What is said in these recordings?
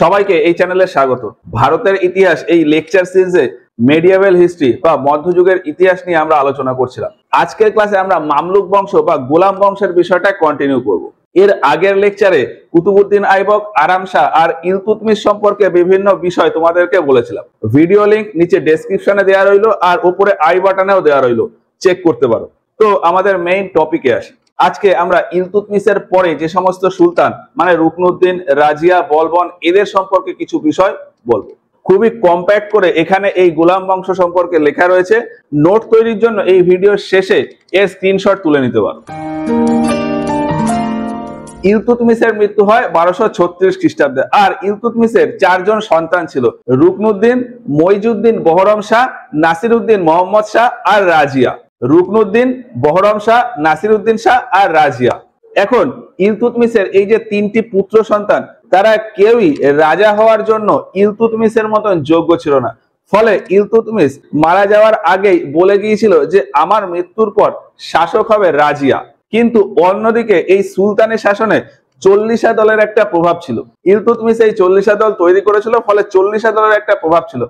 সবাইকে এই চ্যানেলে স্বাগত ভারতের ইতিহাস এই লেকচার সিরিজে মেডিয়াবেল হিস্ট্রি বা মধ্যযুগের ইতিহাস নিয়ে আমরা আলোচনা করছিলাম আজকের ক্লাসে আমরা মামলুক বংশ বা গোলাম বংশের বিষয়টা কন্টিনিউ করব। এর আগের লেকচারে কুতুবুদ্দিন আইবক আরাম শাহ আর ইলতুতমিস সম্পর্কে বিভিন্ন বিষয় তোমাদেরকে বলেছিলাম ভিডিও লিংক নিচে ডেসক্রিপশনে দেওয়া রইলো আর উপরে আই বাটনেও দেওয়া রইলো চেক করতে পারো তো আমাদের মেইন টপিকে আসি আজকে আমরা ইলতুতমিসের পরে যে সমস্ত সুলতান মানে রুকনুদ্দিন রাজিয়া বলবন এদের সম্পর্কে কিছু বিষয় বলবো খুবই কম্প্যাক্ট করে এখানে এই গোলাম বংশ সম্পর্কে লেখা রয়েছে নোট তৈরির জন্য এই ভিডিও শেষে এর স্ক্রিনশট তুলে নিতে পারো ইলতুতমিসের মৃত্যু হয় বারোশো ছত্রিশ খ্রিস্টাব্দে আর ইলতুতমিসের চারজন সন্তান ছিল রুকনুদ্দিন মইজুদ্দিন বহরম শাহ উদ্দিন মোহাম্মদ শাহ আর রাজিয়া রুকনুদ্দিন বহরম শাহ উদ্দিন শাহ আর রাজিয়া এখন ইলতুতমিসের এই যে তিনটি পুত্র সন্তান তারা কেউই রাজা হওয়ার জন্য ইলতুতমিসের মতন যোগ্য ছিল না ফলে ইলতুতমিস মারা যাওয়ার আগেই বলে গিয়েছিল যে আমার মৃত্যুর পর শাসক হবে রাজিয়া কিন্তু অন্যদিকে এই সুলতানের শাসনে চল্লিশা দলের একটা প্রভাব ছিল ইলতুতমিস এই চল্লিশা দল তৈরি করেছিল ফলে চল্লিশা দলের একটা প্রভাব ছিল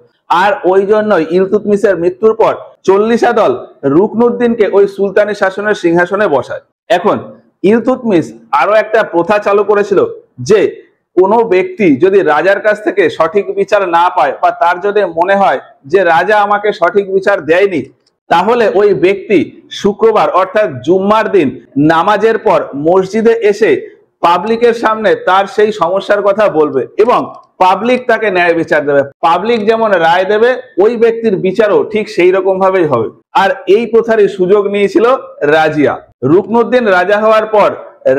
আর ওই জন্যই ইলতুতমিসের মৃত্যুর পর চল্লিশা দল রুকনুদ্দিনকে ওই সুলতানি শাসনের সিংহাসনে বসায় এখন ইলতুতমিস আরো একটা প্রথা চালু করেছিল যে কোনো ব্যক্তি যদি রাজার কাছ থেকে সঠিক বিচার না পায় বা তার যদি মনে হয় যে রাজা আমাকে সঠিক বিচার দেয়নি তাহলে ওই ব্যক্তি শুক্রবার অর্থাৎ জুম্মার দিন নামাজের পর মসজিদে এসে পাবলিকের সামনে তার সেই সমস্যার কথা বলবে এবং পাবলিক তাকে ন্যায় বিচার দেবে পাবলিক যেমন রায় দেবে ওই ব্যক্তির বিচারও ঠিক সেই রকম ভাবেই হবে আর এই প্রথারই সুযোগ নিয়েছিল রাজিয়া রুকনুদ্দিন রাজা হওয়ার পর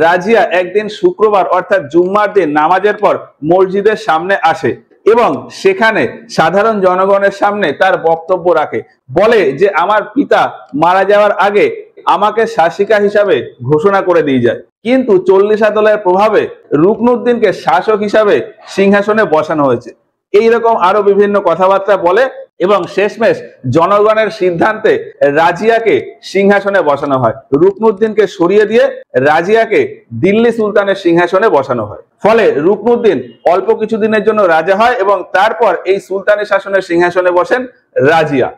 রাজিয়া একদিন শুক্রবার অর্থাৎ জুম্মার দিন নামাজের পর মসজিদের সামনে আসে এবং সেখানে সাধারণ জনগণের সামনে তার বক্তব্য রাখে বলে যে আমার পিতা মারা যাওয়ার আগে আমাকে শাসিকা হিসাবে ঘোষণা করে দিয়ে যায় কিন্তু চল্লিশা দলের প্রভাবে রুকনুদ্দিনকে শাসক হিসাবে সিংহাসনে বসানো হয়েছে এইরকম আরো বিভিন্ন কথাবার্তা বলে এবং শেষমেশ জনগণের সিদ্ধান্তে রাজিয়াকে সিংহাসনে বসানো হয় রুকনুদ্দিনকে সরিয়ে দিয়ে রাজিয়াকে দিল্লি সুলতানের সিংহাসনে বসানো হয় ফলে রুকনুদ্দিন অল্প কিছু দিনের জন্য রাজা হয় এবং তারপর এই সুলতানের শাসনের সিংহাসনে বসেন রাজিয়া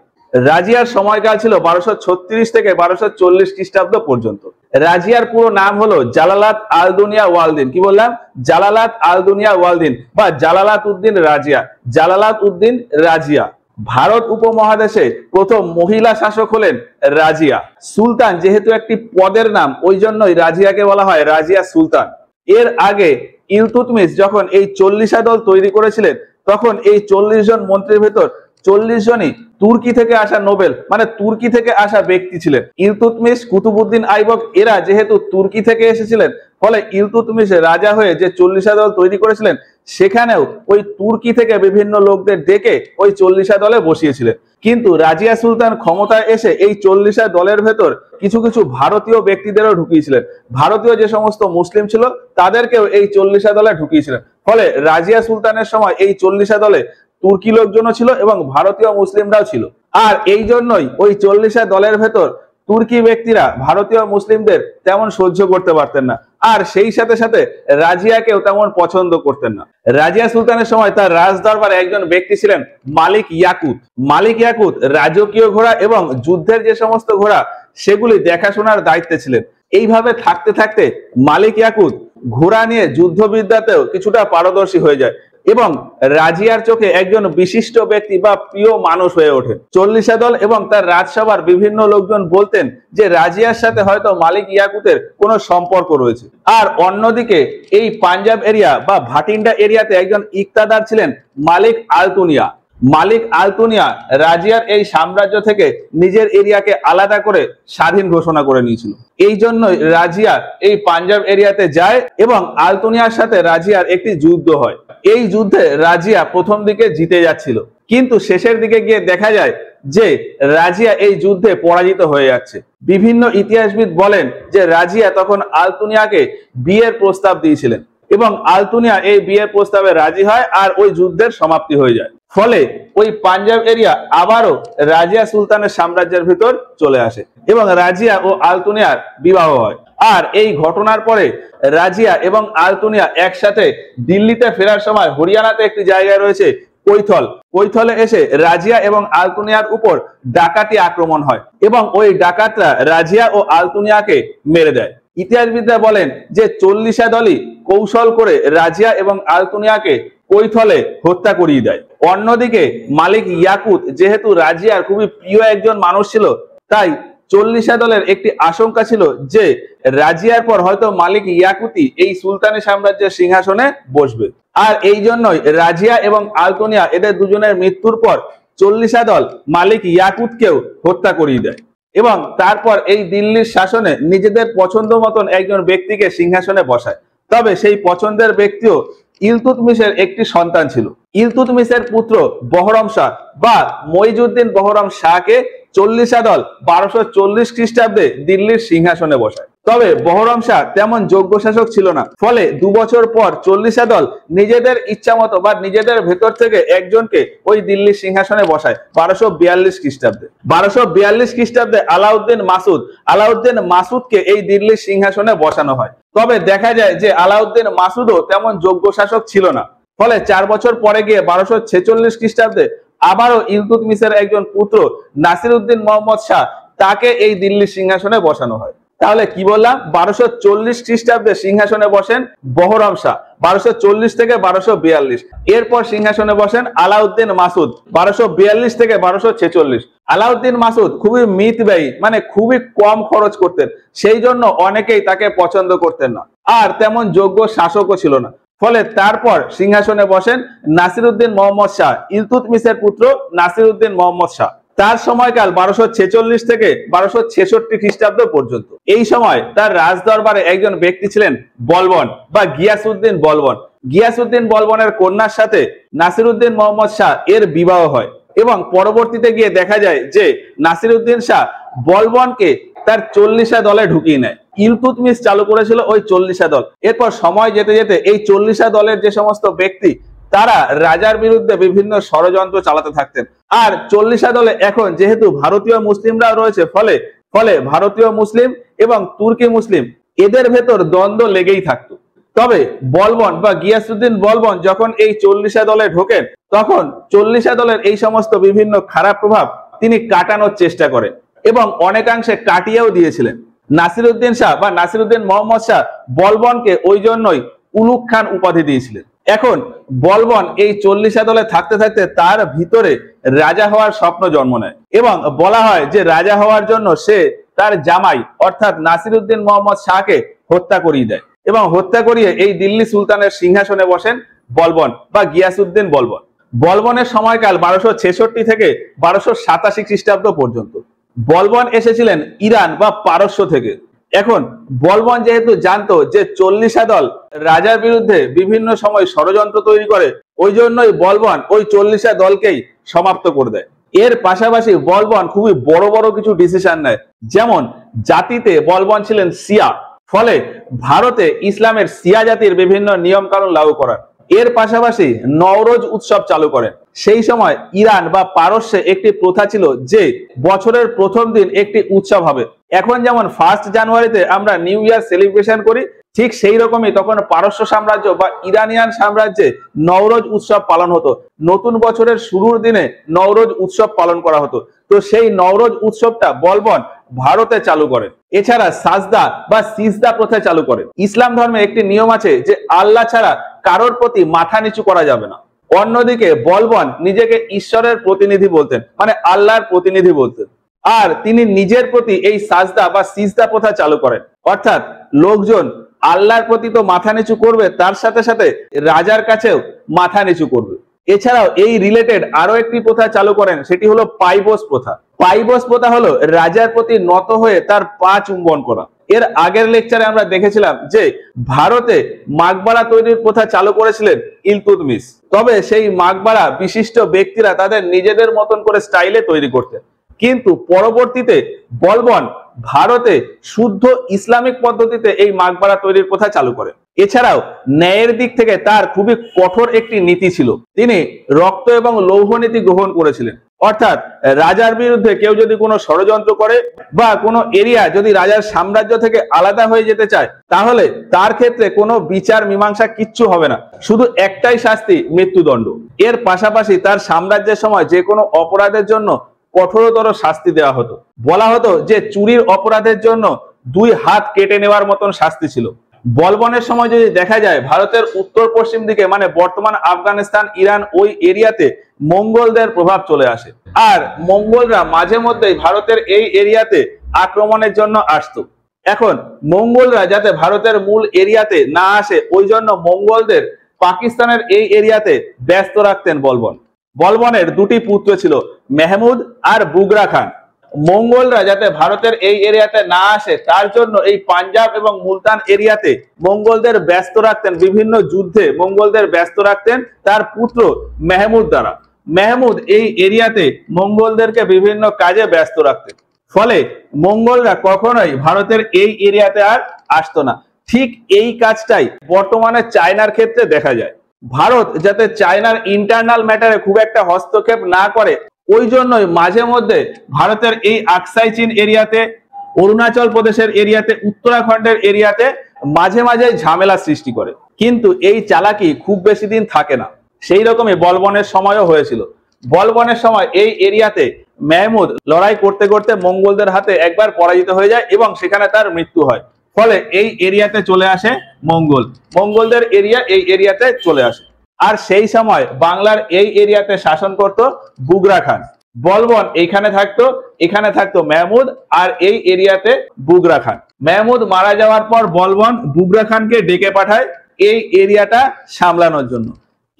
রাজিয়ার সময়কাল ছিল বারোশো ছত্রিশ থেকে বারোশো চল্লিশ খ্রিস্টাব্দ পর্যন্ত রাজিয়ার পুরো নাম হলো জালালাত আলদুনিয়া ওয়ালদিন কি বললাম জালালাত আলদুনিয়া ওয়ালদিন বা জালালাত উদ্দিন রাজিয়া জালালাত উদ্দিন রাজিয়া ভারত উপমহাদেশে প্রথম মহিলা শাসক হলেন রাজিয়া সুলতান যেহেতু একটি পদের নাম ওই জন্যই রাজিয়াকে বলা হয় রাজিয়া সুলতান এর আগে ইলতুতমিস যখন এই চল্লিশা দল তৈরি করেছিলেন তখন এই চল্লিশ জন মন্ত্রীর ভেতর চল্লিশ জনই তুর্কি থেকে আসা নোবেল মানে তুর্কি থেকে আসা ব্যক্তি ছিলেন ইলতুতমিস কুতুবুদ্দিন আইবক এরা যেহেতু তুর্কি থেকে এসেছিলেন ফলে ইলতুতমিশ রাজা হয়ে যে চল্লিশা দল তৈরি করেছিলেন সেখানেও ওই তুর্কি থেকে বিভিন্ন লোকদের ডেকে ওই চল্লিশা দলে বসিয়েছিলেন কিন্তু রাজিয়া সুলতান ক্ষমতায় এসে এই চল্লিশা দলের ভেতর কিছু কিছু ভারতীয় ব্যক্তিদেরও ঢুকিয়েছিলেন ভারতীয় যে সমস্ত মুসলিম ছিল তাদেরকেও এই চল্লিশা দলে ঢুকিয়েছিলেন ফলে রাজিয়া সুলতানের সময় এই চল্লিশা দলে তুর্কি লোকজনও ছিল এবং ভারতীয় মুসলিমরাও ছিল আর এই জন্যই ওই চল্লিশের দলের ভেতর তুর্কি ব্যক্তিরা ভারতীয় মুসলিমদের তেমন সহ্য করতে পারতেন না আর সেই সাথে সাথে রাজিয়াকেও তেমন পছন্দ করতেন না রাজিয়া সুলতানের সময় তার রাজ দরবারে একজন ব্যক্তি ছিলেন মালিক ইয়াকুত মালিক ইয়াকুত রাজকীয় ঘোড়া এবং যুদ্ধের যে সমস্ত ঘোড়া সেগুলি দেখাশোনার দায়িত্বে ছিলেন এইভাবে থাকতে থাকতে মালিক ইয়াকুত ঘোড়া নিয়ে যুদ্ধবিদ্যাতেও কিছুটা পারদর্শী হয়ে যায় এবং রাজিয়ার চোখে একজন বিশিষ্ট ব্যক্তি বা প্রিয় মানুষ হয়ে ওঠে চল্লিশা দল এবং তার রাজসভার বিভিন্ন লোকজন বলতেন যে রাজিয়ার সাথে হয়তো মালিক ইয়াকুতের কোনো সম্পর্ক রয়েছে আর অন্যদিকে এই পাঞ্জাব এরিয়া বা ভাটিন্ডা এরিয়াতে একজন ইকতাদার ছিলেন মালিক আলতুনিয়া মালিক আলতুনিয়া রাজিয়ার এই সাম্রাজ্য থেকে নিজের এরিয়াকে আলাদা করে স্বাধীন ঘোষণা করে নিয়েছিল এই জন্য রাজিয়া এই পাঞ্জাব এরিয়াতে যায় এবং আলতুনিয়ার সাথে রাজিয়ার একটি যুদ্ধ হয় এই যুদ্ধে রাজিয়া প্রথম দিকে জিতে যাচ্ছিল কিন্তু শেষের দিকে গিয়ে দেখা যায় যে রাজিয়া এই যুদ্ধে পরাজিত হয়ে যাচ্ছে বিভিন্ন ইতিহাসবিদ বলেন যে রাজিয়া তখন আলতুনিয়াকে বিয়ের প্রস্তাব দিয়েছিলেন এবং আলতুনিয়া এই বিয়ের প্রস্তাবে রাজি হয় আর ওই যুদ্ধের সমাপ্তি হয়ে যায় ফলে ওই পাঞ্জাব এরিয়া আবারও রাজিয়া সুলতানের সাম্রাজ্যের ভিতর চলে আসে এবং রাজিয়া ও আলতুনিয়ার বিবাহ হয় আর এই ঘটনার পরে রাজিয়া এবং আলতুনিয়া একসাথে দিল্লিতে ফেরার সময় হরিয়ানাতে একটি জায়গায় রয়েছে কৈথল কৈথলে এসে রাজিয়া এবং আলতুনিয়ার উপর ডাকাতি আক্রমণ হয় এবং ওই ডাকাতরা রাজিয়া ও আলতুনিয়াকে মেরে দেয় ইতিহাসবিদরা বলেন যে চল্লিশা দলই কৌশল করে রাজিয়া এবং আলতুনিয়াকে কৈথলে হত্যা করিয়ে দেয় অন্যদিকে মালিক ইয়াকুত যেহেতু রাজিয়ার খুবই প্রিয় একজন মানুষ ছিল তাই চল্লিশা দলের একটি আশঙ্কা ছিল যে রাজিয়ার পর হয়তো মালিক ইয়াকুতি এই সুলতানি সাম্রাজ্যের সিংহাসনে বসবে আর এই জন্যই রাজিয়া এবং আলতোনিয়া এদের দুজনের মৃত্যুর পর চল্লিশা দল মালিক ইয়াকুতকেও হত্যা করিয়ে দেয় এবং তারপর এই দিল্লির শাসনে নিজেদের পছন্দ মতন একজন ব্যক্তিকে সিংহাসনে বসায় তবে সেই পছন্দের ব্যক্তিও ইলতুতমিসের একটি সন্তান ছিল ইলতুতমিসের পুত্র বহরম শাহ বা মইজুদ্দিন বহরম শাহকে চল্লিশা দল বারোশো চল্লিশ খ্রিস্টাব্দে দিল্লির সিংহাসনে বসায় তবে বহরম শাহ তেমন যোগ্য শাসক ছিল না ফলে দু বছর পর চল্লিশ দল নিজেদের ইচ্ছা মতো বা নিজেদের ভেতর থেকে একজনকে ওই দিল্লির সিংহাসনে বসায় বারোশো বিয়াল্লিশ খ্রিস্টাব্দে বারোশো বিয়াল্লিশ খ্রিস্টাব্দে আলাউদ্দিন মাসুদ আলাউদ্দিন মাসুদকে এই দিল্লির সিংহাসনে বসানো হয় তবে দেখা যায় যে আলাউদ্দিন মাসুদও তেমন যোগ্য শাসক ছিল না ফলে চার বছর পরে গিয়ে বারোশো ছেচল্লিশ খ্রিস্টাব্দে আবারও ইলতুতমিসের একজন পুত্র নাসির উদ্দিন মোহাম্মদ শাহ তাকে এই দিল্লির সিংহাসনে বসানো হয় তাহলে কি বললাম বারোশো চল্লিশ খ্রিস্টাব্দে সিংহাসনে বসেন বহরম শাহ বারোশো চল্লিশ থেকে বারোশো বিয়াল্লিশ এরপর সিংহাসনে বসেন আলাউদ্দিন মাসুদ বারোশো বিয়াল্লিশ থেকে বারোশো ছেচল্লিশ আলাউদ্দিন মাসুদ খুবই মিতব্যয়ী মানে খুবই কম খরচ করতেন সেই জন্য অনেকেই তাকে পছন্দ করতেন না আর তেমন যোগ্য শাসকও ছিল না ফলে তারপর সিংহাসনে বসেন নাসিরুদ্দিন মোহাম্মদ শাহ ইলতুতমিসের পুত্র নাসিরুদ্দিন মোহাম্মদ শাহ তার সময়কাল বারোশো ছেচল্লিশ থেকে বারোশো ছেষট্টি খ্রিস্টাব্দ পর্যন্ত এই সময় তার রাজদরবারে একজন ব্যক্তি ছিলেন বলবন বা গিয়াসউদ্দিন বলবন গিয়াসুদ্দিন বলবনের কন্যার সাথে নাসিরুদ্দিন মোহাম্মদ শাহ এর বিবাহ হয় এবং পরবর্তীতে গিয়ে দেখা যায় যে নাসিরুদ্দিন শাহ বলবনকে তার চল্লিশা দলে ঢুকিয়ে নেয় ইলতুতমিস চালু করেছিল ওই চল্লিশা দল এরপর সময় যেতে যেতে এই চল্লিশা দলের যে সমস্ত ব্যক্তি তারা রাজার বিরুদ্ধে বিভিন্ন ষড়যন্ত্র চালাতে থাকতেন আর চল্লিশা দলে এখন যেহেতু ভারতীয় মুসলিমরা রয়েছে ফলে ফলে ভারতীয় মুসলিম এবং তুর্কি মুসলিম এদের ভেতর দ্বন্দ্ব লেগেই থাকতো তবে বলবন বা গিয়াসুদ্দিন বলবন যখন এই চল্লিশা দলে ঢোকেন তখন চল্লিশা দলের এই সমস্ত বিভিন্ন খারাপ প্রভাব তিনি কাটানোর চেষ্টা করেন এবং অনেকাংশে কাটিয়েও দিয়েছিলেন উদ্দিন শাহ বা নাসিরুদ্দিন মোহাম্মদ শাহ বলবনকে ওই জন্যই উলুক খান উপাধি দিয়েছিলেন এখন বলবন এই চল্লিশা দলে থাকতে থাকতে তার ভিতরে রাজা হওয়ার স্বপ্ন জন্ম নেয় এবং বলা হয় যে রাজা হওয়ার জন্য সে তার জামাই অর্থাৎ নাসিরুদ্দিন মোহাম্মদ শাহকে হত্যা করিয়ে দেয় এবং হত্যা করিয়ে এই দিল্লি সুলতানের সিংহাসনে বসেন বলবন বা গিয়াসুদ্দিন বলবন বলবনের সময়কাল বারোশো ছেষট্টি থেকে বারোশো সাতাশি খ্রিস্টাব্দ পর্যন্ত বলবন এসেছিলেন ইরান বা পারস্য থেকে এখন বলবন যেহেতু জানতো যে চল্লিশা দল রাজার বিরুদ্ধে বিভিন্ন সময় ষড়যন্ত্র তৈরি করে ওই জন্যই বলবন ওই চল্লিশা দলকেই সমাপ্ত করে দেয় এর পাশাপাশি বলবন খুবই বড় বড় কিছু ডিসিশন নেয় যেমন জাতিতে বলবন ছিলেন সিয়া ফলে ভারতে ইসলামের সিয়া জাতির বিভিন্ন নিয়ম কানুন লাগু করার এর পাশাপাশি নওরোজ উৎসব চালু করেন সেই সময় ইরান বা পারস্যে একটি প্রথা ছিল যে বছরের প্রথম দিন একটি উৎসব হবে এখন যেমন ফার্স্ট জানুয়ারিতে আমরা নিউ ইয়ার সেলিব্রেশন করি ঠিক সেই রকমই তখন পারস্য সাম্রাজ্য বা ইরানিয়ান সাম্রাজ্যে নওরোজ উৎসব পালন হতো নতুন বছরের শুরুর দিনে নওরোজ উৎসব পালন করা হতো তো সেই নওরোজ উৎসবটা বলবন ভারতে চালু করেন এছাড়া সাজদা বা সিজদা প্রথা চালু করেন ইসলাম ধর্মে একটি নিয়ম আছে যে আল্লাহ ছাড়া কারোর প্রতি মাথা নিচু করা যাবে না অন্যদিকে বলবন নিজেকে ঈশ্বরের প্রতিনিধি বলতেন মানে আল্লাহর প্রতিনিধি বলতেন আর তিনি নিজের প্রতি এই সাজদা বা সিজদা প্রথা চালু করেন অর্থাৎ লোকজন আল্লাহর প্রতি তো মাথা নিচু করবে তার সাথে সাথে রাজার কাছেও মাথা নিচু করবে এছাড়াও এই রিলেটেড আরো একটি প্রথা চালু করেন সেটি হলো পাইবস প্রথা পাইবস প্রথা হলো রাজার প্রতি নত হয়ে তার পা চুম্বন করা এর আগের লেকচারে আমরা দেখেছিলাম যে ভারতে মাগবাড়া তৈরির প্রথা চালু করেছিলেন ইলতুদমিস তবে সেই মাগবাড়া বিশিষ্ট ব্যক্তিরা তাদের নিজেদের মতন করে স্টাইলে তৈরি করতেন কিন্তু পরবর্তীতে বলবন ভারতে শুদ্ধ ইসলামিক পদ্ধতিতে এই মাগবাড়া তৈরির প্রথা চালু করে এছাড়াও ন্যায়ের দিক থেকে তার খুবই কঠোর একটি নীতি ছিল তিনি রক্ত এবং লৌহ নীতি গ্রহণ করেছিলেন অর্থাৎ রাজার বিরুদ্ধে কেউ যদি কোনো ষড়যন্ত্র করে বা কোনো এরিয়া যদি রাজার সাম্রাজ্য থেকে আলাদা হয়ে যেতে চায় তাহলে তার ক্ষেত্রে কোনো বিচার মীমাংসা কিচ্ছু হবে না শুধু একটাই শাস্তি মৃত্যুদণ্ড এর পাশাপাশি তার সাম্রাজ্যের সময় যে কোনো অপরাধের জন্য কঠোরতর শাস্তি দেওয়া হতো বলা হতো যে চুরির অপরাধের জন্য দুই হাত কেটে নেওয়ার মতন শাস্তি ছিল বলবনের সময় যদি দেখা যায় ভারতের উত্তর পশ্চিম দিকে মানে বর্তমান আফগানিস্তান ইরান ওই এরিয়াতে মঙ্গলদের প্রভাব চলে আসে আর মঙ্গলরা মাঝে মধ্যেই ভারতের এই এরিয়াতে আক্রমণের জন্য আসত এখন মঙ্গলরা যাতে ভারতের মূল এরিয়াতে না আসে ওই জন্য মঙ্গলদের পাকিস্তানের এই এরিয়াতে ব্যস্ত রাখতেন বলবন বলবনের দুটি পুত্র ছিল মেহমুদ আর বুগরা খান মঙ্গলরা যাতে ভারতের এই এরিয়াতে না আসে তার জন্য এই পাঞ্জাব এবং মুলতান এরিয়াতে মঙ্গলদের ব্যস্ত রাখতেন বিভিন্ন যুদ্ধে মঙ্গলদের ব্যস্ত রাখতেন তার পুত্র মেহমুদ দ্বারা মেহমুদ এই এরিয়াতে মঙ্গলদেরকে বিভিন্ন কাজে ব্যস্ত রাখতেন ফলে মঙ্গলরা কখনোই ভারতের এই এরিয়াতে আর আসতো না ঠিক এই কাজটাই বর্তমানে চায়নার ক্ষেত্রে দেখা যায় ভারত যাতে চায়নার ইন্টারনাল ম্যাটারে খুব একটা হস্তক্ষেপ না করে ওই জন্যই মাঝে মধ্যে ভারতের এই আকসাই চীন এরিয়াতে অরুণাচল প্রদেশের এরিয়াতে উত্তরাখণ্ডের এরিয়াতে মাঝে মাঝে ঝামেলা সৃষ্টি করে কিন্তু এই চালাকি খুব বেশি দিন থাকে না সেই রকমই বলবনের সময়ও হয়েছিল বলবনের সময় এই এরিয়াতে মেহমুদ লড়াই করতে করতে মঙ্গলদের হাতে একবার পরাজিত হয়ে যায় এবং সেখানে তার মৃত্যু হয় ফলে এই এরিয়াতে চলে আসে মঙ্গল মঙ্গলদের এরিয়া এই এরিয়াতে চলে আসে আর সেই সময় বাংলার এই এরিয়াতে শাসন করত বুগরা খান বলবন এইখানে থাকতো এখানে থাকতো মেহমুদ আর এই এরিয়াতে বুগরা খান মেহমুদ মারা যাওয়ার পর বলবন বুগরা খানকে ডেকে পাঠায় এই এরিয়াটা সামলানোর জন্য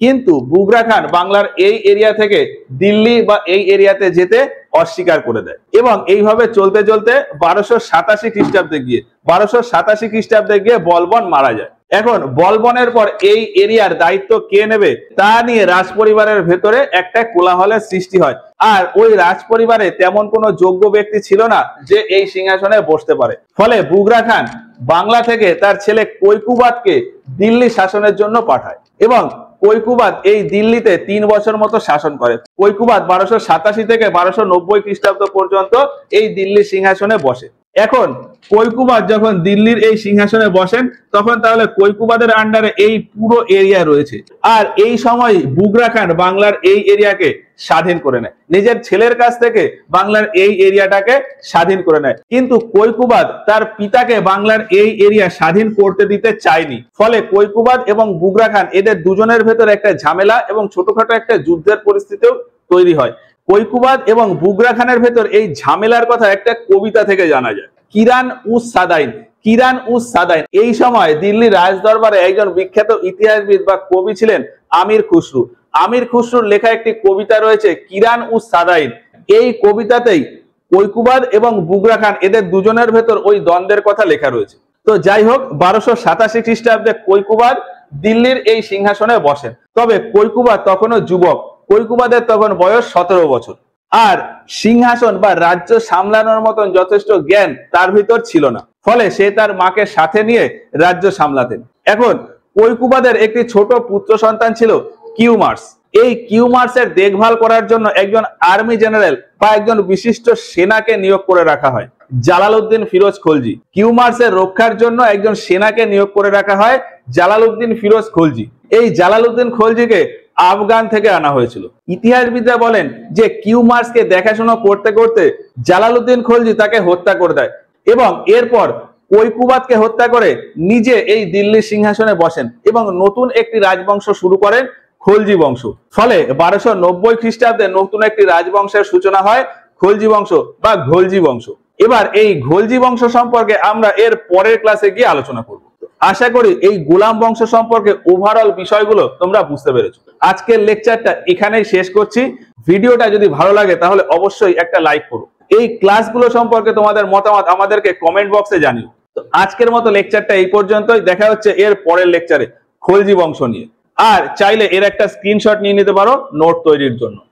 কিন্তু বুগরা খান বাংলার এই এরিয়া থেকে দিল্লি বা এই এরিয়াতে যেতে অস্বীকার করে দেয় এবং এইভাবে চলতে চলতে বারোশো সাতাশি খ্রিস্টাব্দে গিয়ে বারোশো সাতাশি খ্রিস্টাব্দে গিয়ে বলবন মারা যায় এখন বলবনের পর এই এরিয়ার দায়িত্ব কে নেবে তা নিয়ে রাজ পরিবারের ভেতরে একটা কোলাহলের সৃষ্টি হয় আর ওই রাজ পরিবারে তেমন কোনো যোগ্য ব্যক্তি ছিল না যে এই সিংহাসনে বসতে পারে ফলে বুগরা খান বাংলা থেকে তার ছেলে কৈকুবাদকে দিল্লি শাসনের জন্য পাঠায় এবং কৈকুবাদ এই দিল্লিতে তিন বছর মতো শাসন করে কৈকুবাদ বারোশো সাতাশি থেকে বারোশো নব্বই খ্রিস্টাব্দ পর্যন্ত এই দিল্লি সিংহাসনে বসে এখন কৈকুবাদ যখন দিল্লির এই সিংহাসনে বসেন তখন তাহলে কৈকুবাদের আন্ডারে এই পুরো এরিয়া রয়েছে আর এই সময় বুগরা খান বাংলার এই এরিয়াকে স্বাধীন করে নেয় নিজের ছেলের কাছ থেকে বাংলার এই এরিয়াটাকে স্বাধীন করে নেয় কিন্তু কৈকুবাদ তার পিতাকে বাংলার এই এরিয়া স্বাধীন করতে দিতে চায়নি ফলে কৈকুবাদ এবং বুগরা খান এদের দুজনের ভেতর একটা ঝামেলা এবং ছোটখাটো একটা যুদ্ধের পরিস্থিতিও তৈরি হয় কৈকুবাদ এবং বুগরা খানের ভেতর এই ঝামেলার কথা একটা কবিতা থেকে জানা যায় কিরান উস সাদাইন কিরান উস সাদাইন এই সময় দিল্লির রাজদরবারে একজন বিখ্যাত ইতিহাসবিদ বা কবি ছিলেন আমির খুসরু আমির খুসরুর লেখা একটি কবিতা রয়েছে কিরান উস সাদাইন এই কবিতাতেই কৈকুবাদ এবং বুগরা খান এদের দুজনের ভেতর ওই দ্বন্দ্বের কথা লেখা রয়েছে তো যাই হোক বারোশো সাতাশি খ্রিস্টাব্দে কৈকুবাদ দিল্লির এই সিংহাসনে বসেন তবে কৈকুবাদ তখনও যুবক কৈকুমাদের তখন বয়স সতেরো বছর আর সিংহাসন বা রাজ্য সামলানোর মতন যথেষ্ট জ্ঞান তার ভিতর ছিল না ফলে সে তার মাকে সাথে নিয়ে রাজ্য সামলাতেন এখন কৈকুবাদের একটি ছোট পুত্র সন্তান ছিল কিউমার্স এই কিউমার্সের দেখভাল করার জন্য একজন আর্মি জেনারেল বা একজন বিশিষ্ট সেনাকে নিয়োগ করে রাখা হয় জালালউদ্দিন ফিরোজ খলজি কিউমার্সের রক্ষার জন্য একজন সেনাকে নিয়োগ করে রাখা হয় জালালউদ্দিন ফিরোজ খলজি এই জালালউদ্দিন খলজিকে আফগান থেকে আনা হয়েছিল ইতিহাসবিদরা বলেন যে কিউমার্সকে দেখাশোনা করতে করতে জালালুদ্দিন খলজি তাকে হত্যা করে দেয় এবং এরপর কে হত্যা করে নিজে এই দিল্লির সিংহাসনে বসেন এবং নতুন একটি রাজবংশ শুরু করেন খলজি বংশ ফলে বারোশো নব্বই খ্রিস্টাব্দে নতুন একটি রাজবংশের সূচনা হয় খলজি বংশ বা ঘোলজি বংশ এবার এই ঘোলজি বংশ সম্পর্কে আমরা এর পরের ক্লাসে গিয়ে আলোচনা করব আশা করি এই গোলাম বংশ সম্পর্কে ওভারঅল বিষয়গুলো তোমরা বুঝতে পেরেছো আজকের লেকচারটা এখানেই শেষ করছি ভিডিওটা যদি ভালো লাগে তাহলে অবশ্যই একটা লাইক করো এই ক্লাসগুলো সম্পর্কে তোমাদের মতামত আমাদেরকে কমেন্ট বক্সে জানিও তো আজকের মতো লেকচারটা এই পর্যন্তই দেখা হচ্ছে এর পরের লেকচারে খলজি বংশ নিয়ে আর চাইলে এর একটা স্ক্রিনশট নিয়ে নিতে পারো নোট তৈরির জন্য